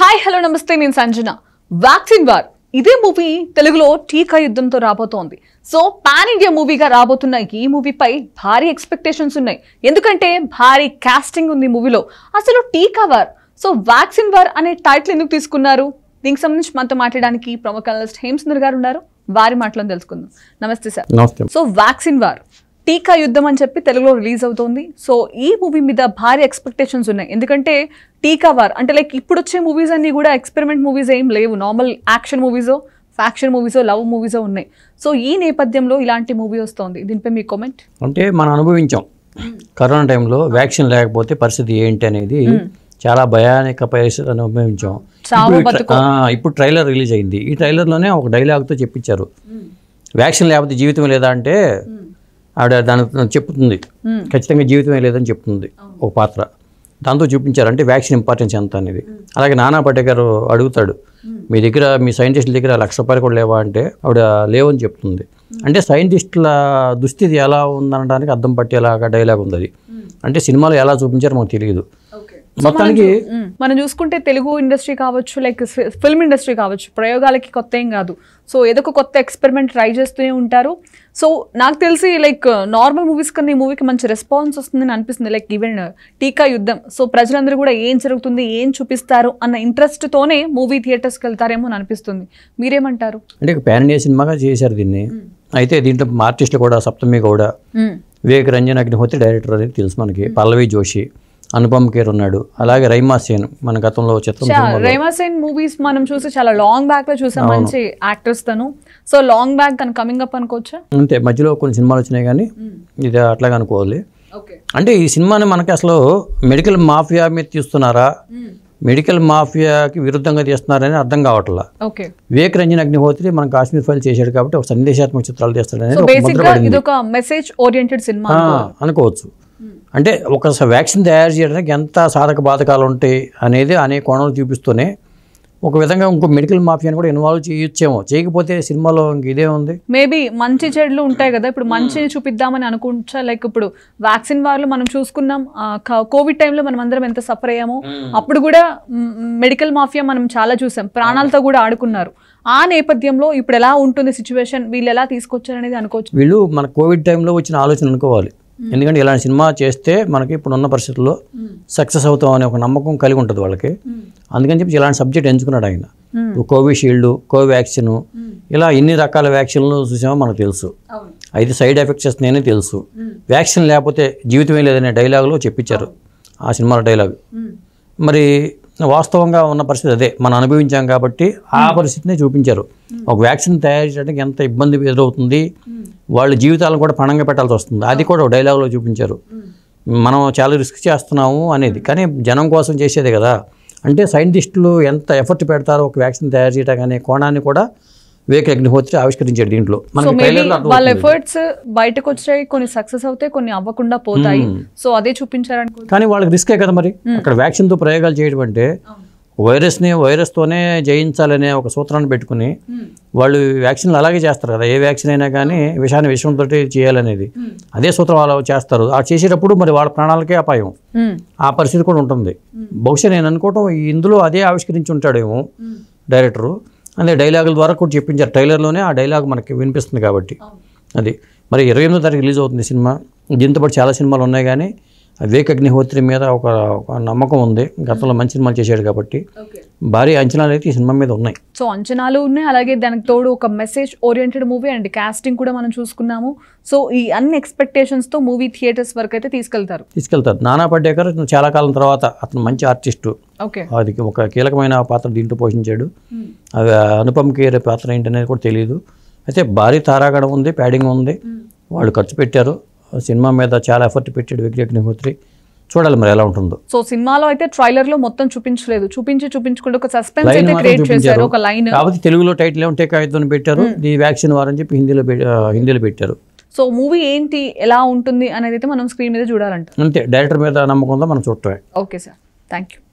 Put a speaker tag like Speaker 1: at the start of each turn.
Speaker 1: Hi hello నమస్తే నేను Sanjana vaccine war ఇదే మూవీ తెలుగులో టీకా యుద్ధంతో రాబోతోంది సో పాన్ ఇండియా మూవీగా రాబోతున్న ఈ మూవీపై భారీ ఎక్స్పెక్టేషన్స్ ఉన్నాయి ఎందుకంటే భారీ కాస్టింగ్ ఉంది మూవీలో అసలు టీకా వార్ సో వ్యాక్సిన్ వార్ అనే టైటిల్ ఎందుకు తీసుకున్నారు దీనికి సంబంధించి మనతో మాట్లాడడానికి ప్రముఖ అనలిస్ట్ సుందర్ గారు ఉన్నారు వారి మాటలను తెలుసుకుందాం నమస్తే సార్ సో వ్యాక్సిన్ వార్ టీకా యుద్ధం అని చెప్పి తెలుగులో రిలీజ్ అవుతోంది సో ఈ మూవీ మీద భారీ ఎక్స్పెక్టేషన్స్ ఉన్నాయి ఎందుకంటే టీకా వార్ అంటే లైక్ ఇప్పుడు వచ్చే మూవీస్ అన్నీ కూడా ఎక్స్పెరిమెంట్ మూవీస్ ఏం లేవు నార్మల్ యాక్షన్ మూవీసో ఫ్యాక్షన్ మూవీసో లవ్ మూవీసో ఉన్నాయి సో ఈ నేపథ్యంలో ఇలాంటి మూవీ వస్తుంది దీనిపై మీ కామెంట్
Speaker 2: అంటే మనం అనుభవించాం కరోనా టైంలో వ్యాక్సిన్ లేకపోతే పరిస్థితి ఏంటి అనేది hmm. చాలా భయానక పరిస్థితులను అనుభవించాం ఇప్పుడు ట్రైలర్ రిలీజ్ అయింది ఈ ట్రైలర్లోనే ఒక డైలాగ్తో చెప్పించారు వ్యాక్సిన్ hmm. లేకపోతే జీవితం లేదా అంటే hmm. ఆవిడ దాని చెప్తుంది ఖచ్చితంగా జీవితమే లేదని చెప్తుంది ఒక పాత్ర దాంతో చూపించారు అంటే వ్యాక్సిన్ ఇంపార్టెన్స్ ఎంత అనేది అలాగే నానా పటేకర్ అడుగుతాడు మీ దగ్గర మీ సైంటిస్టుల దగ్గర లక్ష రూపాయలు కూడా లేవా అంటే ఆవిడ లేవని చెప్తుంది అంటే సైంటిస్టుల దుస్థితి ఎలా ఉందనడానికి అర్థం పట్టేలాగా డైలాగ్ ఉంది అది అంటే సినిమాలో ఎలా చూపించారో మాకు తెలియదు మొత్తానికి
Speaker 1: మనం చూసుకుంటే తెలుగు ఇండస్ట్రీ కావచ్చు లైక్ ఫిల్మ్ ఇండస్ట్రీ కావచ్చు ప్రయోగాలకి కొత్త ఏం కాదు సో ఏదో కొత్త ఎక్స్పెరిమెంట్ ట్రై చేస్తూనే ఉంటారు సో నాకు తెలిసి లైక్ నార్మల్ మూవీస్ కన్నా ఈ మూవీకి మంచి రెస్పాన్స్ వస్తుందని అనిపిస్తుంది లైక్ ఈవెన్ టీకా యుద్ధం సో ప్రజలందరూ కూడా ఏం జరుగుతుంది ఏం చూపిస్తారు అన్న ఇంట్రెస్ట్తోనే మూవీ థియేటర్స్కి వెళ్తారేమో అని అనిపిస్తుంది మీరేమంటారు
Speaker 2: అంటే ప్యాన్ ఇండియా సినిమాగా చేశారు దీన్ని అయితే దీంట్లో ఆర్టిస్టులు కూడా సప్తమి కూడా వివేక్ రంజన్ అగ్నిహోత్రి డైరెక్టర్ అనేది తెలుసు మనకి పల్లవి జోషి అనుపమ్ కేర్ ఉన్నాడు అలాగే రైమాసేన్ మన గతంలో చిత్రం రైమాసేన్
Speaker 1: మూవీస్ మనం చూసి చాలా లాంగ్ బ్యాక్ లో చూసాం మంచి యాక్టర్స్ తను సో లాంగ్ బ్యాక్ తను కమింగ్ అప్ అనుకోవచ్చా
Speaker 2: అంతే మధ్యలో కొన్ని సినిమాలు వచ్చినాయి కానీ hmm. ఇది అట్లాగే అనుకోవాలి అంటే ఈ సినిమాని మనకి అసలు మెడికల్ మాఫియా మీద తీస్తున్నారా మెడికల్ hmm. మాఫియాకి విరుద్ధంగా తీస్తున్నారని అర్థం కావట్లా వివేక్ రంజన్ అగ్నిహోత్రి మనం కాశ్మీర్ ఫైల్ చేశాడు కాబట్టి ఒక సందేశాత్మక చిత్రాలు చేస్తాడని అనుకోవచ్చు అంటే ఒక వ్యాక్సిన్ తయారు చేయడానికి ఎంత సాధక బాధకాలు ఉంటాయి అనేది అనే కోణాలు చూపిస్తూనే ఒక విధంగా ఇంకో మెడికల్ మాఫియాని కూడా ఇన్వాల్వ్ చేయొచ్చేమో చేయకపోతే సినిమాలో ఇంక ఇదే ఉంది
Speaker 1: మేబీ మంచి చెడులు ఉంటాయి కదా ఇప్పుడు మంచిని చూపిద్దామని అనుకుంటా లైక్ ఇప్పుడు వ్యాక్సిన్ వాళ్ళు మనం చూసుకున్నాం కోవిడ్ టైంలో మనం అందరం ఎంత సఫర్ అయ్యామో అప్పుడు కూడా మెడికల్ మాఫియా మనం చాలా చూసాం ప్రాణాలతో కూడా ఆడుకున్నారు ఆ నేపథ్యంలో ఇప్పుడు ఎలా ఉంటుంది సిచ్యువేషన్ వీళ్ళు ఎలా తీసుకొచ్చారనేది అనుకోవచ్చు
Speaker 2: వీళ్ళు మన కోవిడ్ టైంలో వచ్చిన ఆలోచన అనుకోవాలి ఎందుకంటే ఇలాంటి సినిమా చేస్తే మనకి ఇప్పుడున్న పరిస్థితుల్లో సక్సెస్ అవుతాం అనే ఒక నమ్మకం కలిగి ఉంటుంది వాళ్ళకి అందుకని చెప్పి ఇలాంటి సబ్జెక్ట్ ఎంచుకున్నాడు ఆయన కోవిషీల్డ్ కోవాక్సిన్ ఇలా ఎన్ని రకాల వ్యాక్సిన్లు చూసామో మనకు తెలుసు అయితే సైడ్ ఎఫెక్ట్స్ వస్తున్నాయని తెలుసు వ్యాక్సిన్ లేకపోతే జీవితమే లేదనే డైలాగులో చెప్పించారు ఆ సినిమాలో డైలాగ్ మరి వాస్తవంగా ఉన్న పరిస్థితి అదే మనం అనుభవించాం కాబట్టి ఆ పరిస్థితిని చూపించారు ఒక వ్యాక్సిన్ తయారు చేయడానికి ఎంత ఇబ్బంది ఎదురవుతుంది వాళ్ళ జీవితాలను కూడా పణంగా పెట్టాల్సి వస్తుంది అది కూడా డైలాగ్లో చూపించారు మనం చాలా రిస్క్ చేస్తున్నాము అనేది కానీ జనం కోసం చేసేదే కదా అంటే సైంటిస్టులు ఎంత ఎఫర్ట్ పెడతారో ఒక వ్యాక్సిన్ తయారు చేయడం అనే కోణాన్ని కూడా వివేక్ అగ్నిహోత్రి ఆవిష్కరించాడు దీంట్లో వాళ్ళ ఎఫర్ట్స్
Speaker 1: బయటకు వచ్చాయి కొన్ని సక్సెస్ అవుతాయి కొన్ని అవ్వకుండా పోతాయి సో hmm. అదే చూపించారు
Speaker 2: కానీ వాళ్ళకి రిస్కే కదా మరి hmm. అక్కడ వ్యాక్సిన్తో ప్రయోగాలు చేయడం అంటే వైరస్ని వైరస్తోనే జయించాలనే ఒక సూత్రాన్ని పెట్టుకుని వాళ్ళు వ్యాక్సిన్లు అలాగే చేస్తారు కదా ఏ వ్యాక్సిన్ అయినా కానీ విషాన్ని విషయంతో చేయాలనేది అదే సూత్రం అలా చేస్తారు ఆ చేసేటప్పుడు మరి వాళ్ళ ప్రాణాలకే అపాయం ఆ పరిస్థితి కూడా ఉంటుంది బహుశా నేను అనుకోవటం ఇందులో అదే ఆవిష్కరించి ఉంటాడేమో డైరెక్టరు అదే డైలాగుల ద్వారా కూడా చెప్పించారు ట్రైలర్లోనే ఆ డైలాగ్ మనకి వినిపిస్తుంది కాబట్టి అది మరి ఇరవై ఎనిమిదో తారీఖు రిలీజ్ అవుతుంది సినిమా దీంతో పాటు చాలా సినిమాలు ఉన్నాయి కానీ అగ్నిహోత్రి మీద ఒక నమ్మకం ఉంది గతంలో hmm. మంచి సినిమాలు చేశాడు కాబట్టి భారీ అంచనాలు అయితే ఈ సినిమా మీద ఉన్నాయి
Speaker 1: సో అంచనాలు ఉన్నాయి అలాగే దానికి తోడు ఒక message oriented movie and casting కూడా మనం చూసుకున్నాము సో ఈ అన్ని ఎక్స్పెక్టేషన్స్తో మూవీ థియేటర్స్ వరకు అయితే తీసుకెళ్తారు
Speaker 2: తీసుకెళ్తారు నానా పడ్డేకర్ చాలా కాలం తర్వాత అతను మంచి ఆర్టిస్టు అది ఒక కీలకమైన పాత్ర దీంట్లో పోషించాడు hmm. అవి అనుపమ్ కేర్ పాత్ర ఏంటనేది కూడా తెలియదు అయితే భారీ తారాగడం ఉంది ప్యాడింగ్ ఉంది hmm. వాళ్ళు ఖర్చు పెట్టారు సినిమా మీద చాలా ఎఫర్ట్ పెట్టాడు అగ్నిహోత్రి చూడాలి మరి ఎలా ఉంటుందో
Speaker 1: సో సినిమాలో అయితే ట్రైలర్ లో మొత్తం చూపించలేదు చూపించి చూపించుకుంటే ఒక సస్పెన్స్ ఒక లైన్
Speaker 2: తెలుగులో టైటిల్ ఏమంటే కాగితం పెట్టారు ఈ వ్యాక్సిన్ వారని అని చెప్పి హిందీలో హిందీలో పెట్టారు
Speaker 1: సో మూవీ ఏంటి ఎలా ఉంటుంది అనేది అయితే మనం స్క్రీన్ మీద చూడాలంటే
Speaker 2: అంతే డైరెక్టర్ మీద నమ్మకంతో మనం చూడటమే
Speaker 1: ఓకే సార్ థ్యాంక్ యూ